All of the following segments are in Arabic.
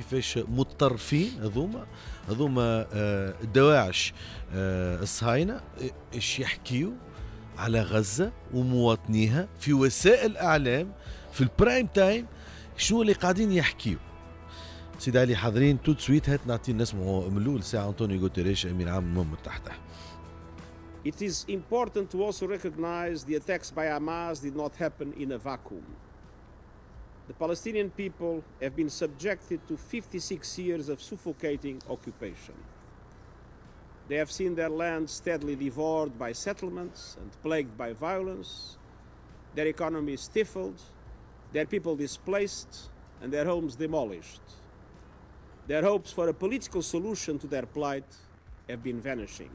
كيفاش مضطرفين هذوما هذوما آه، دواعش آه، الصهاينه ايش يحكيوا على غزه ومواطنيها في وسائل اعلام في البرايم تايم شنو اللي قاعدين يحكيوا سيد علي حاضرين تو سويت هات نعطي الناس ملول ساعه انطونيو غوتيريش امين عام الامم المتحده It is important to also recognize the attacks by Hamas did not happen in a vacuum. the Palestinian people have been subjected to 56 years of suffocating occupation. They have seen their land steadily devoured by settlements and plagued by violence, their economy stifled, their people displaced, and their homes demolished. Their hopes for a political solution to their plight have been vanishing.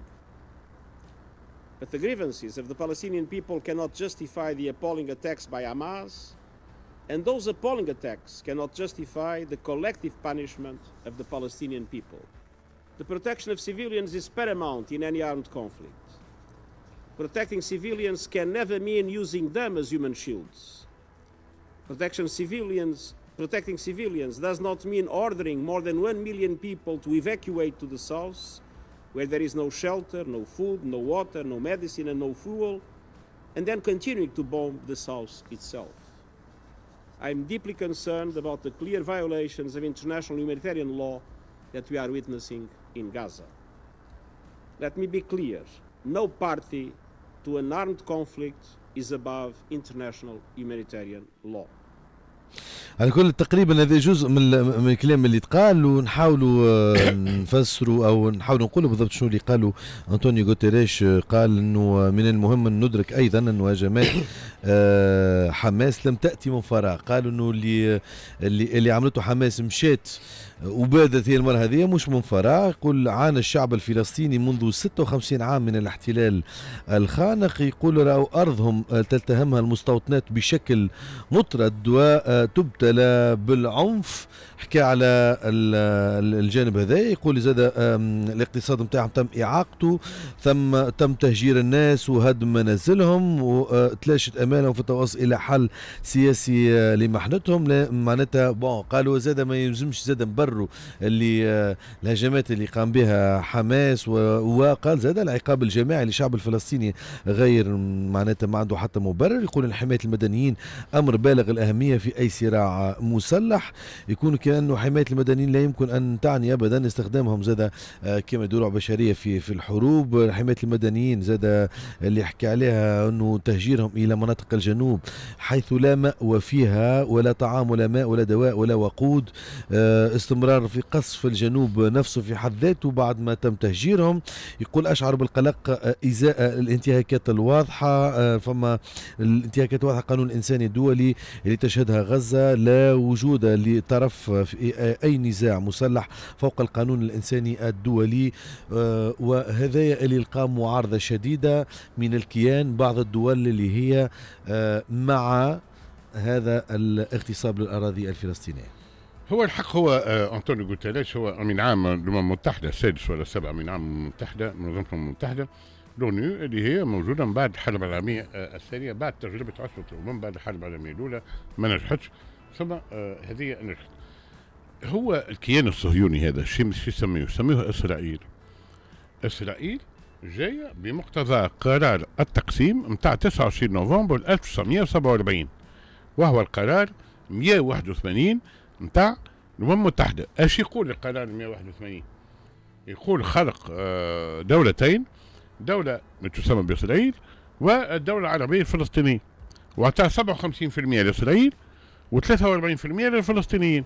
But the grievances of the Palestinian people cannot justify the appalling attacks by Hamas and those appalling attacks cannot justify the collective punishment of the Palestinian people. The protection of civilians is paramount in any armed conflict. Protecting civilians can never mean using them as human shields. Protection civilians, protecting civilians does not mean ordering more than one million people to evacuate to the south, where there is no shelter, no food, no water, no medicine, and no fuel, and then continuing to bomb the south itself. I'm deeply concerned about the clear violations of international humanitarian law that we are witnessing in Gaza. Let me be clear no party to an armed conflict is above international humanitarian law. على كل تقريبا هذا جزء من الكلام اللي تقال ونحاولوا نفسروا او نحاولوا نقولوا بالضبط شنو اللي قالوا انطونيو غوتيريش قال انه من المهم ان ندرك ايضا ان هجمات آه، حماس لم تأتي من فراغ قالوا أنه اللي, اللي, اللي عملته حماس مشات وبادت هي المرة هذه مش من فراغ يقول عانى الشعب الفلسطيني منذ 56 عام من الاحتلال الخانق يقول رأوا أرضهم تلتهمها المستوطنات بشكل مطرد وتبتلى بالعنف حكى على الجانب هذا يقول زاد الاقتصاد نتاعهم تم اعاقته ثم تم تهجير الناس وهدم منازلهم وتلاشت آه، امالهم في التواصل الى حل سياسي آه، لمحنتهم معناتها بون قالوا زاد ما يلزمش زاد نبروا اللي آه، الهجمات اللي قام بها حماس وقال زاد العقاب الجماعي للشعب الفلسطيني غير معناتها ما عنده حتى مبرر يقول حمايه المدنيين امر بالغ الاهميه في اي صراع مسلح يكون كان وحماية المدنيين لا يمكن أن تعني أبدا استخدامهم زاد آه، كما دروع بشرية في في الحروب حماية المدنيين زاد اللي حكى عليها أنه تهجيرهم إلى مناطق الجنوب حيث لا مأوى فيها ولا طعام ولا ماء ولا دواء ولا وقود آه، استمرار في قصف الجنوب نفسه في حد ذاته بعد ما تم تهجيرهم يقول أشعر بالقلق آه، إزاء الانتهاكات الواضحة فما الانتهاكات الواضحة قانون الإنساني الدولي اللي تشهدها غزة لا وجود لطرف في أي نزاع مسلح فوق القانون الإنساني الدولي آه، وهذا اللي لقى معارضة شديدة من الكيان بعض الدول اللي هي آه، مع هذا الاغتصاب للأراضي الفلسطينية هو الحق هو آه، انطونيو غوتيريش هو من عام الامم المتحده السادس ولا السابع من عام المتحده منظمه الامم المتحده لونيو اللي هي موجوده من بعد الحرب العالميه الثانيه بعد تجربه عصبه الامم بعد الحرب العالميه الاولى ما نجحتش ثم هذه نجحت هو الكيان الصهيوني هذا شيء شو يسميه؟ يسميه يسميه اسرائيل اسرائيل جايه بمقتضى قرار التقسيم نتاع 29 نوفمبر 1947 وهو القرار 181 نتاع الامم المتحده اش يقول القرار 181 يقول خلق آه، دولتين دوله تسمى باسرائيل والدوله العربيه الفلسطينيه واعطاها 57% لاسرائيل و43% للفلسطينيين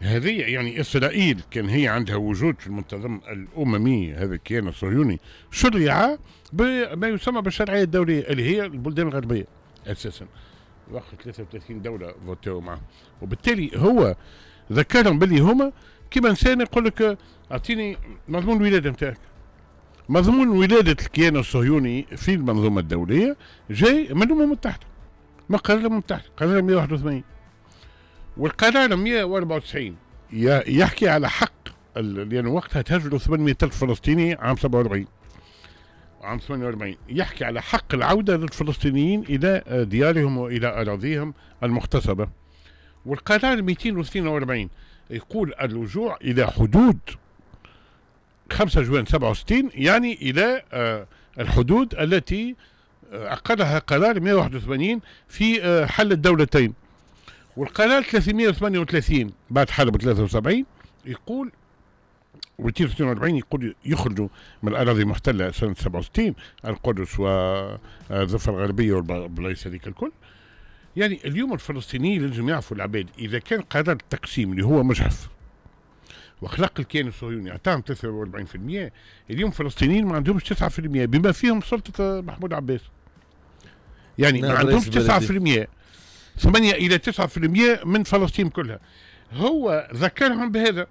هذه يعني إسرائيل كان هي عندها وجود في المنتظم الأممي هذا الكيان الصهيوني شرع بما يسمى بالشرعية الدولية اللي هي البلدان الغربية أساسا وقت 33 دولة فوتيو معه وبالتالي هو ذكرهم باللي هما كيما انسان يقول لك اعطيني مضمون الولاده نتاعك مضمون ولاده الكيان الصهيوني في المنظومه الدوليه جاي من الامم المتحده من قرار الامم المتحده قرار 181 والقرار 194 يحكي على حق لأن يعني وقتها تهجروا 800 ألف فلسطيني عام 47 عام 48 يحكي على حق العودة للفلسطينيين إلى آه، ديارهم وإلى أراضيهم المغتصبة والقرار 242 يقول الرجوع إلى حدود 5 جوان 67 يعني إلى آه، الحدود التي آه، أقرها قرار 181 في حل الدولتين والقناة 338 بعد حرب 73 يقول و 42 يقول يخرجوا من الأراضي المحتلة سنة 67 القدس والضفة الغربية والبلايص هذيك الكل يعني اليوم الفلسطينيين لازم يعرفوا العباد إذا كان قرار التقسيم اللي هو مجحف واخلاق الكيان الصهيوني اعطاهم 43% اليوم الفلسطينيين ما عندهمش 9% بما فيهم سلطه محمود عباس يعني ما عندهمش 9% 8 إلى 9% من فلسطين كلها هو ذكرهم بهذا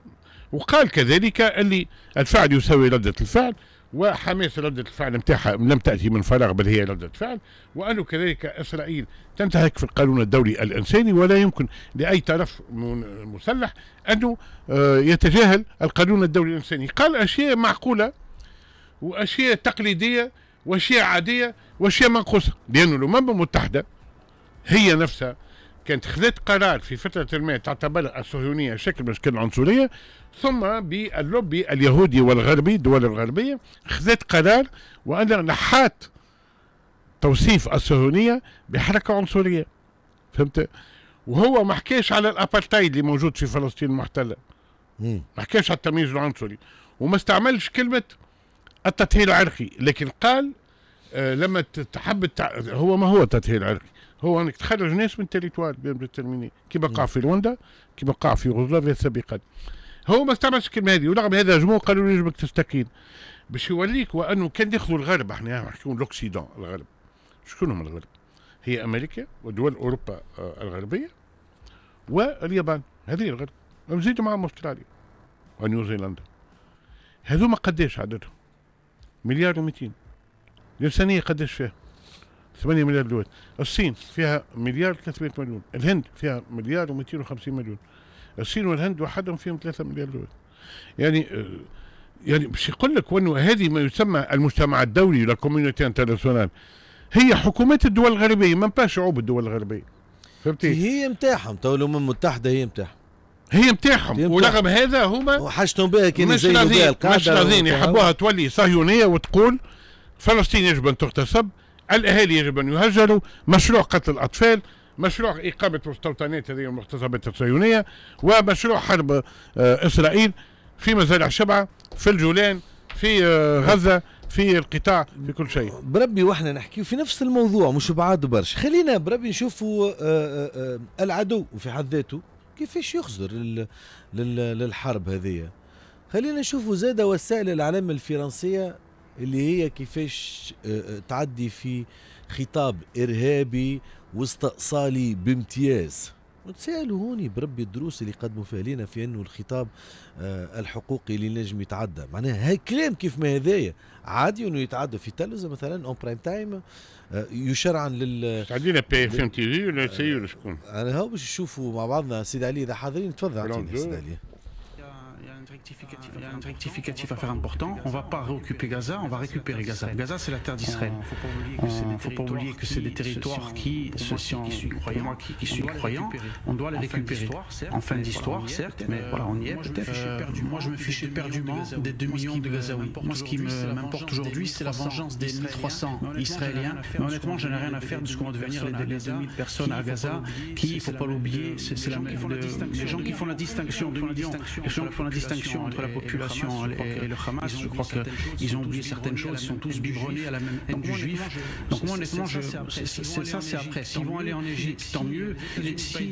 وقال كذلك اللي الفعل يساوي ردة الفعل وحماس ردة الفعل نتاعها لم تأتي من فراغ بل هي ردة فعل وأنه كذلك إسرائيل تنتهك في القانون الدولي الإنساني ولا يمكن لأي طرف مسلح أنه آه، يتجاهل القانون الدولي الإنساني قال أشياء معقولة وأشياء تقليدية وأشياء عادية وأشياء منقوصة لأنه الأمم المتحدة هي نفسها كانت خذت قرار في فترة ما تعتبر الصهيونية شكل من أشكال العنصرية ثم باللوبي اليهودي والغربي الدول الغربية خذت قرار وأنا نحات توصيف الصهيونية بحركة عنصرية فهمت وهو ما حكاش على الأبارتايد اللي موجود في فلسطين المحتلة ما حكاش على التمييز العنصري وما استعملش كلمة التطهير العرقي لكن قال آه لما تحب التع... هو ما هو التطهير العرقي هو انك تخرج ناس من التريتوار بين الترميني كي بقى في رواندا كي بقى في يوغوسلافيا سابقا هو ما استعملش الكلمه هذه ورغم هذا جمهور قالوا له يجبك تستكين باش يوليك وانه كان ياخذوا الغرب احنا نحكيو لوكسيدون الغرب شكون هم الغرب؟ هي امريكا ودول اوروبا آه، الغربيه واليابان هذه الغرب نزيدوا معهم استراليا ونيوزيلندا هذوما قداش عددهم؟ مليار و200 الانسانيه قداش فيها؟ 8 مليار دولار الصين فيها مليار 300 مليون الهند فيها مليار و250 مليون الصين والهند وحدهم فيهم 3 مليار دولار يعني آه، يعني مش يقول لك وانه هذه ما يسمى المجتمع الدولي لا كوميونيتي انترناسيونال هي حكومات الدول الغربيه ما نتاعش شعوب الدول الغربيه فهمتي هي متاعهم تو الامم المتحده هي متاعهم هي متاعهم ورغم هذا هما وحشتهم بها كان مش مش راضيين يحبوها تولي صهيونيه وتقول فلسطين يجب ان تغتصب الاهالي يجب ان يهجروا مشروع قتل الاطفال مشروع إقامة مستوطنات هذه المغتصبات الصهيونية ومشروع حرب آه، إسرائيل في مزارع شبعة في الجولان في آه، غزة في القطاع في كل شيء بربي واحنا نحكي في نفس الموضوع مش بعاد برشا خلينا بربي نشوفوا آه، العدو في حد ذاته كيفاش يخزر للحرب هذه خلينا نشوفوا زاد وسائل الاعلام الفرنسيه اللي هي كيفاش آه، آه، تعدي في خطاب إرهابي واستئصالي بامتياز وتسألوا هوني بربي الدروس اللي قدموا فيها لنا في أنه الخطاب آه، الحقوقي اللي نجم يتعدى معناها هاي كلام كيف ما هذايا عادي أنه يتعدى في تلفزة مثلا أون برايم تايم يشرعا لل تعدينا بي اف ام تي في ولا سي ولا شكون؟ أنا هو باش نشوفوا مع بعضنا سيد علي إذا حاضرين تفضل أعطينا سيد علي rectificatif, ah, il y a un rectificatif à faire important. On ne va pas réoccuper Gaza, on va récupérer Gaza. Gaza, c'est la terre d'Israël. Il ne faut pas oublier que c'est des territoires qui, ceux qui suis qui, suis on doit les récupérer. En fin d'histoire, certes, mais voilà, on y est peut Moi, je me fichais perdument des 2 millions de Gazaouis. Moi, ce qui m'importe aujourd'hui, c'est la vengeance des 1300 Israéliens. honnêtement, je n'ai rien à faire de ce qu'on devenir les 2000 personnes à Gaza qui, il ne faut pas l'oublier, c'est les gens qui font la distinction les gens qui font la distinction distinction entre la population et le Hamas. Je crois qu'ils ont oublié certaines choses, ils sont tous biberonnés à la même haine du juif. Donc moi honnêtement, ça c'est après. S'ils vont aller en Égypte, tant mieux. Si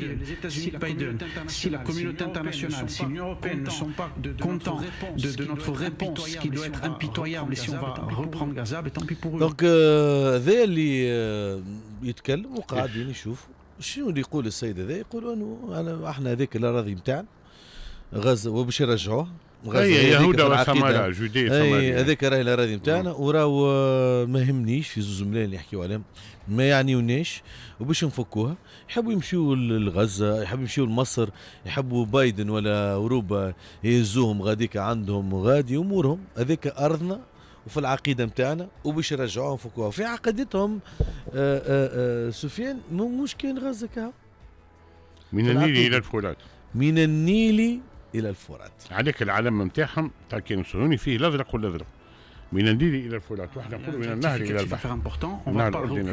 Biden, si la communauté internationale, si l'Union européenne ne sont pas contents de notre réponse qui doit être impitoyable si on va reprendre Gaza, tant pis pour eux. Donc ذا اللي يتكلم وقاعدين يشوف شنو اللي يقول السيد هذا يقول انه احنا هذاك الاراضي نتاعنا غزه وباش يرجعوه اي يهودا جودي جودية اي هذاك راهي الاراضي نتاعنا وراهو آه، ما يهمنيش في زوز ملايين اللي يحكيو عليهم ما يعنيوناش وباش نفكوها يحبوا يمشيو لغزه يحبوا يمشيو لمصر يحبوا بايدن ولا اوروبا يهزوهم غاديك عندهم غادي امورهم هذاك ارضنا وفي العقيده نتاعنا وباش يرجعوها يفكوها في عقيدتهم آه، آه، سفيان مش كاين غزه كهو من النيل الى الفرات من النيل إلى الفرات عليك العلم نتاعهم تاع كانوا الصهيوني فيه الأزرق والأزرق من النيل الى الفرات واحنا نقولوا من النهر الى البحر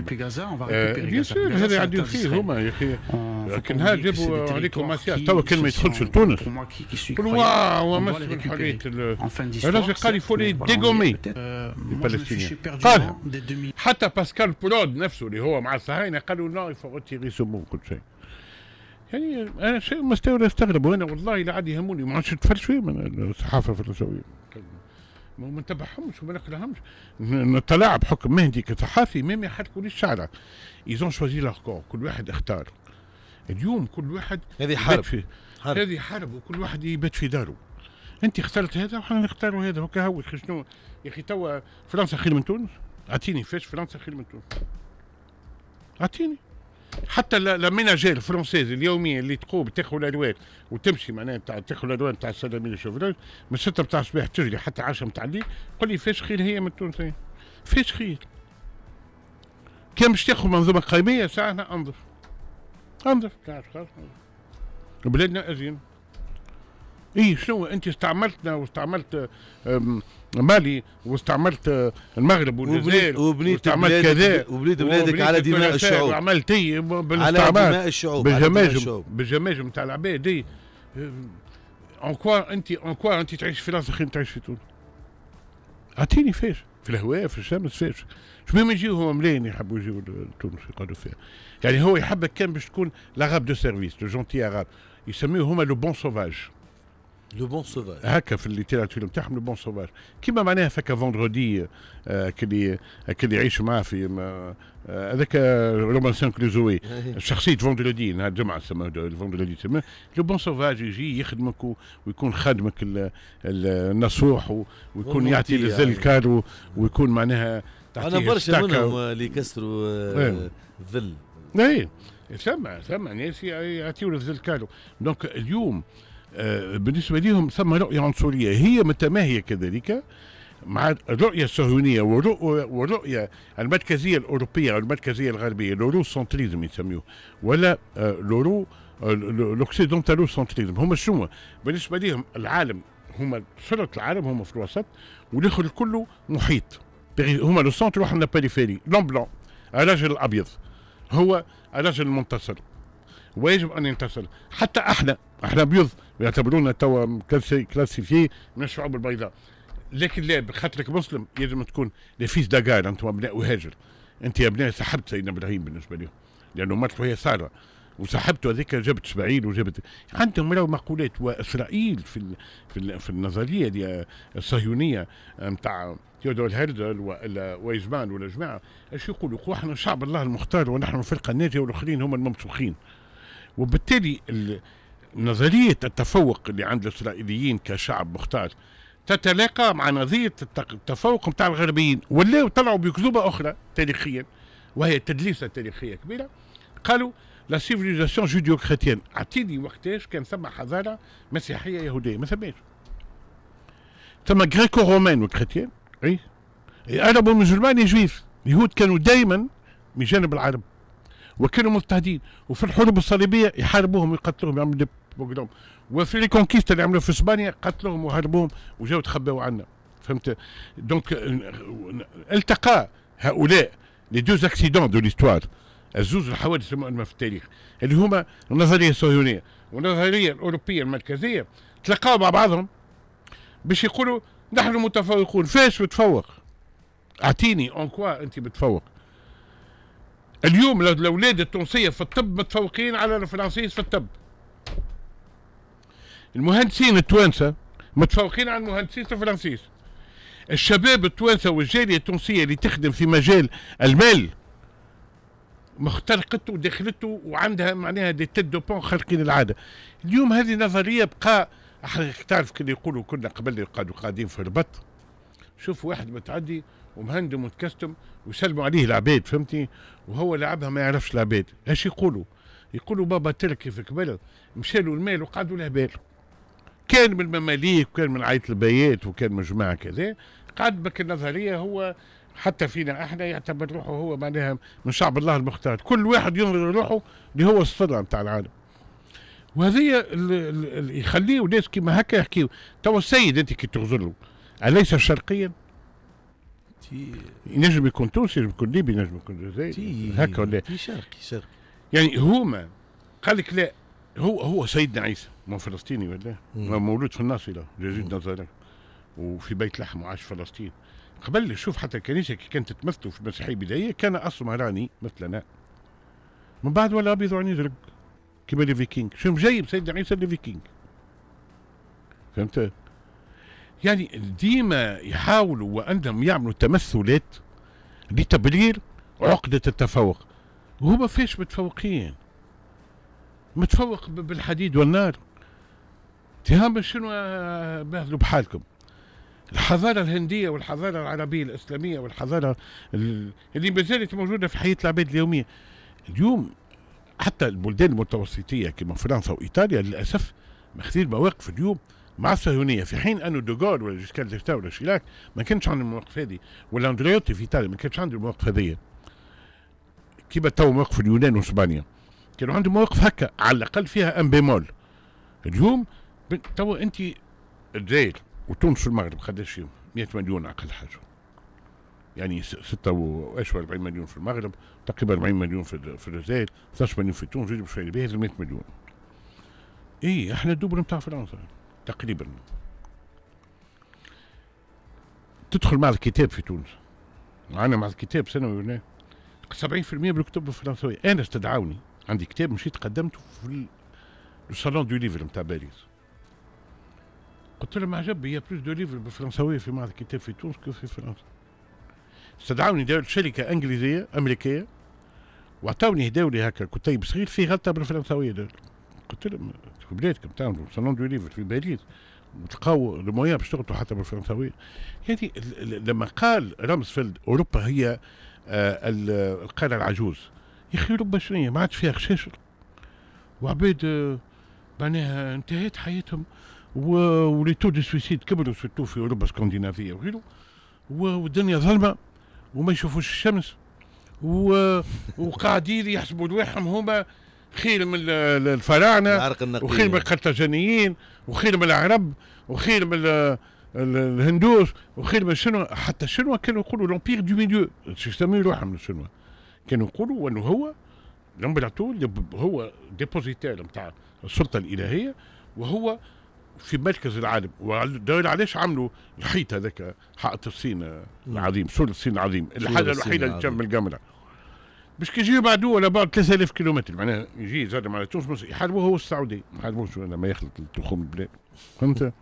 بيان سور آه، هذا عندي خير هما يا اخي آه، لكن ها جابوا عليكم مسيح توا كان ما يدخلش لتونس قولوا واو مصر من حريه الرجل قال يفو لي ديغومي الفلسطينيين قال حتى باسكال بولود نفسه اللي هو مع الصهاينه قالوا لا يفو ريتيري سو كل شيء يعني انا شيء مستوى استغرب وانا والله لا عاد يهموني ما عادش نتفرج فيه من الصحافه الفرنسويه ما ما نتبعهمش وما نقراهمش نطلع بحكم مهدي كصحافي ما يحركوا لي الشارع ايزون شوزي لور كور كل واحد اختار اليوم كل واحد هذه حرب هذه حرب وكل واحد يبات في داره انت اخترت هذا وحنا نختاروا هذا هكا هو شنو يا اخي توا فرنسا خير من تونس اعطيني فاش فرنسا خير من تونس اعطيني حتى لميناجير فرونسيز اليوميه اللي تقوم تاخذ الالوان وتمشي معناها تاخذ الالوان تاع السلامين شوفراج من 6 تاع الصباح تجري حتى 10 تاع الليل قول لي فاش خير هي من التونسيه؟ فاش خير كان باش تاخذ منظومه قيميه ساعه انظف انظف تعرف خلاص بلادنا ازين اي شنو انت استعملتنا واستعملت مالي واستعملت المغرب والجزائر وبنيت كذا وبنيت بلادك على دماء الشعوب عملت إيه، على دماء الشعوب بالجماجم بالجماجم تاع العباد اي اون كوا انت اون كوا انت تعيش في راسك خير تعيش في تونس اعطيني فاش في الهواء في الشمس فاش شو ما يجيو هما ملايين يحبوا يجيو لتونس يقعدوا فيها يعني هو يحبك كان باش تكون لاغاب دو سيرفيس لو جونتي اغاب يسميوه هما لو بون سوفاج لو بون سوفاج هكا في الليتيراتور نتاعهم لو بون سوفاج كيما معناها فكا فوندردي كلي كلي يعيش معاه في آه، هذاك سان كلوزوي شخصيه فوندردي نهار الجمعه تسمى فوندردي تسمى لو بون سوفاج يجي يخدمك ويكون خادمك النصوح ويكون يعطي الزل يعني. الكادو ويكون معناها انا برشا منهم اللي كسروا الظل آه، إيه. اي ثم ثم ناس يعطيو الزل كادو دونك اليوم آه، بالنسبة لهم ثم رؤية عنصرية هي متماهية كذلك مع الرؤية الصهيونية والرؤية المركزية الأوروبية أو المركزية الغربية لورو سنتريزم يسميوه ولا آه، لورو آه، لوكسيدونتالو سنتريزم هما شنو بالنسبة لهم العالم هما سلطة العالم هما في الوسط والآخر كله محيط هما لو سنتر وحنا بريفيري لون بلون الرجل الأبيض هو الرجل المنتصر ويجب ان ينتصر حتى احنا احنا بيض يعتبرونا توا كلاسيفي من الشعوب البيضاء لكن لا بخاطرك مسلم لازم تكون فيس داغار انتم ابناء وهاجر انت ابناء سحبت سيدنا ابراهيم بالنسبه لهم لانه مرته هي ساره وسحبته هذيك جبت اسماعيل وجبت عندهم راهو مقولات واسرائيل في ال... في, ال... في النظريه دي الصهيونيه نتاع تيودور هيردل ولا ويزمان ولا جماعه اش يقولوا يقولوا احنا شعب الله المختار ونحن الفرقه الناجيه والاخرين هم الممسوخين وبالتالي نظرية التفوق اللي عند الإسرائيليين كشعب مختار تتلاقى مع نظرية التفوق متاع الغربيين ولاو طلعوا بكذوبة أخرى تاريخيا وهي تدليسة تاريخية كبيرة قالوا لا سيفيليزاسيون جوديو كريتيان اعطيني وقتاش كان ثم حضاره مسيحيه يهوديه ما ثماش ثم غريكو رومان وكريتيان اي إيه، عرب ومسلمان جويف اليهود كانوا دائما من جانب العرب وكانوا مضطهدين وفي الحروب الصليبيه يحاربوهم ويقتلوهم يعملوا بوكدوم وفي الكونكيست اللي عملوه في اسبانيا قتلوهم وهربوهم وجاوا تخبوا عنا فهمت دونك التقى هؤلاء لي دو اكسيدون دو ليستوار الزوز الحوادث المؤلمه في التاريخ اللي هما النظريه الصهيونيه والنظريه الاوروبيه المركزيه تلقاو مع بعضهم باش يقولوا نحن متفوقون فاش بتفوق اعطيني اون كوا انت بتفوق اليوم الاولاد التونسيه في الطب متفوقين على الفرنسيس في الطب المهندسين التوانسه متفوقين على المهندسين الفرنسيس الشباب التوانسه والجاليه التونسيه اللي تخدم في مجال المال مخترقته ودخلته وعندها معناها دي تيت دو بون خارقين العاده اليوم هذه نظريه بقى تعرف كي يقولوا كنا قبل قاعدين في الربط شوف واحد متعدي ومهندم وتكستم ويسلموا عليه العباد فهمتي وهو لعبها ما يعرفش العباد اش يقولوا يقولوا بابا تركي في قبل مشى له المال وقعدوا له بال كان من المماليك وكان من عائله البيات وكان من جماعه كذا قعد بك النظريه هو حتى فينا احنا يعتبر روحه هو معناها من شعب الله المختار كل واحد ينظر لروحه اللي هو الصدع نتاع العالم وهذه يخليه ناس كيما هكا يحكيو توا السيد انت كي تغزر له اليس شرقيا؟ ينجم يكون تونسي ينجم يكون ليبي ينجم يكون جزائري هكا ولا شرقي شرقي يعني هما قال لك لا هو هو سيدنا عيسى ما فلسطيني ولا مولود في الناصره جزيره نظريه وفي بيت لحم وعاش في فلسطين قبل شوف حتى الكنيسه كي كانت تمثله في المسيحيه البدائيه كان اسمراني مثلنا من بعد ولا ابيض وعين يزرق كيما الفيكينج شو جايب سيدنا عيسى الفيكينج فهمت يعني ديما يحاولوا وأنهم يعملوا تمثلات لتبرير عقدة التفوق وهما فيش متفوقين متفوق بالحديد والنار تهام شنو بهذلوا بحالكم الحضارة الهندية والحضارة العربية الإسلامية والحضارة اللي ما زالت موجودة في حياة العباد اليومية اليوم حتى البلدان المتوسطية كما فرنسا وإيطاليا للأسف ماخذين مواقف اليوم مع الصهيونيه في حين انه دوغول ولا جيسكال ديستا ولا شيلاك ما كانش عنده المواقف هذه ولا اندريوتي في ايطاليا ما كانش عنده المواقف هذه كيما تو موقف اليونان واسبانيا كانوا عندهم مواقف هكا على الاقل فيها ان بيمول اليوم تو انت الجزائر وتونس والمغرب قداش فيهم 100 مليون اقل حاجه يعني 6 و 40 مليون في المغرب تقريبا 40 مليون في في الجزائر 13 مليون في تونس يجب شويه 100 مليون اي احنا الدوبل نتاع فرنسا تقريبا تدخل مع الكتاب في تونس معنا مع الكتاب سنوي هنا 70% من الكتب الفرنسويه انا استدعوني عندي كتاب مشيت قدمته في الصالون دو ليفر نتاع باريس قلت لهم عجب بيا بلوس دو ليفر بالفرنسويه في معرض الكتاب في تونس كو في فرنسا استدعوني دولة شركة انجليزية امريكية وعطوني هداولي هكا كتيب صغير فيه غلطة طيب بالفرنسويه قلت لهم في بلادكم تعملوا صالون دو ليفر في باريس وتلقاو المويا باش تغطوا حتى بالفرنساوي يعني لما قال رامزفيلد اوروبا هي آه القاره العجوز يا اخي اوروبا شنو هي ما عادش فيها غشاش وعباد آه معناها انتهت حياتهم ولي تو دو سويسيد كبروا سيرتو في اوروبا السكندنافيه وغيره والدنيا ظلمه وما يشوفوش الشمس وقاعدين يحسبوا رواحهم هما خير من الفراعنه وخير من القرطاجانيين وخير من العرب وخير من الهندوس وخير من الشنوا حتى الشنوا كانوا يقولوا لومبير دو ميليو يسميو روحهم الشنوا كانوا يقولوا انه هو الامبراطور هو ديبوزيتير نتاع السلطه الالهيه وهو في مركز العالم ودول علاش عملوا الحيط هذاك حائط الصين العظيم سور الصين العظيم الحاجه الوحيده اللي تجمع القمره باش كي يجيو بعدو ولا بعد 3000 كيلومتر معناها يجي زاد مع تونس مصر يحاربوه هو السعوديه ما يحاربوش لما يخلط التخوم البلاد فهمت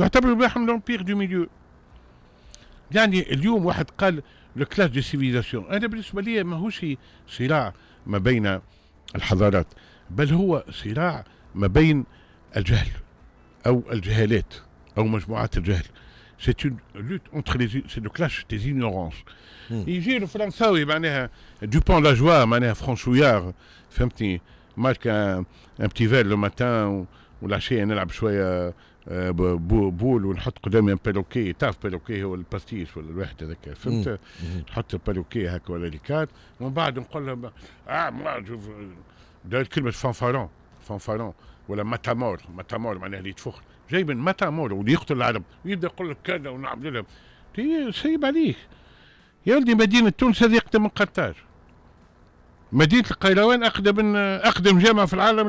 يعتبروا بلاهم لومبيغ دو ميليو يعني اليوم واحد قال لو كلاس دو سيفيزاسيون انا بالنسبه لي ماهوش صراع ما بين الحضارات بل هو صراع ما بين الجهل او الجهالات او مجموعات الجهل c'est une lutte entre les. C'est le clash des ignorances. Il hmm. dit le français, oui, manière. Dupont la joie, manière franchouillard, fait un petit. match un petit verre le matin, ou euh, euh, lâcher un élab choué boule, ou le hot codem, un pédoqué, et taf pédoqué, ou le pastiche, ou le verre, etc. Fait un hot pédoqué, ou le délicat. On va, donc, oh, ah, moi, je veux. D'un crime, je fanfaron, fanfaron, ou la matamor, matamor, manière litfour. جاي من متى ودي يقتل العرب ويبدا يقول لك كذا ونعمل لهم سيب عليك يا ولدي مدينه تونس هذه اقدم من قطار مدينه القيروان اقدم من اقدم جامعه في العالم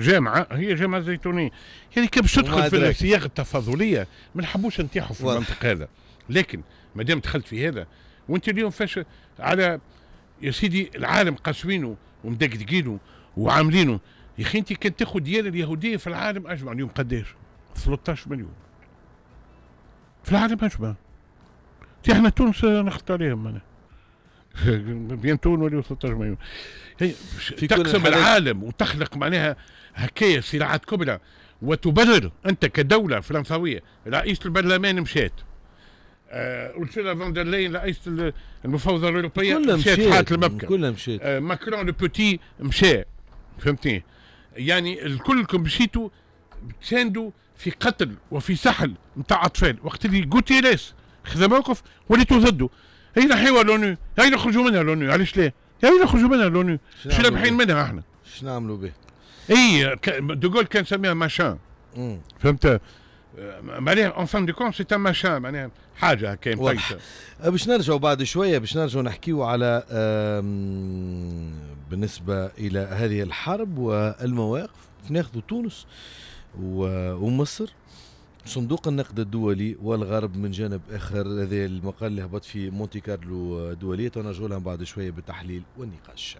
جامعه هي جامعه زيتونيه يعني كيف تدخل في السياق التفاضليه ما نحبوش نتيحوا في المنطق هذا لكن ما دام دخلت في هذا وانت اليوم فاش على يا سيدي العالم قاسوينه ومدقدقينه وعاملينه يا اخي انت كان تاخذ ديال اليهوديه في العالم اجمع اليوم قداش؟ 13 مليون في العالم أجمع احنا تونس نخط عليهم أنا بين تونس وليو 13 مليون هي تقسم العالم وتخلق معناها هكايا صراعات كبرى وتبرر انت كدوله فرنساويه رئيس البرلمان مشات آه اورسولا فون رئيس المفوضه الاوروبيه مشات حات المبكى كلها مشات آه، ماكرون لو بوتي مشى فهمتني يعني الكلكم مشيتوا تساندوا في قتل وفي سحل نتاع اطفال وقت اللي غوتيريس خذا موقف وليتو ضده هينا حوار لونو هينا نخرجوا منها لونو علاش لا هينا نخرجوا منها لونو شنو رابحين منها احنا شنو نعملوا به اي دوغول كان سميها ماشان فهمت آه، معناها اون فان دو كون سي ان ماشان معناها حاجه هكا مفيشه آه، باش نرجعوا بعد شويه باش نرجعوا نحكيوا على بالنسبه الى هذه الحرب والمواقف ناخذوا تونس ومصر صندوق النقد الدولي والغرب من جانب اخر هذا المقال اللي هبط في مونتي كارلو دوليه ونرجو بعد شويه بالتحليل والنقاش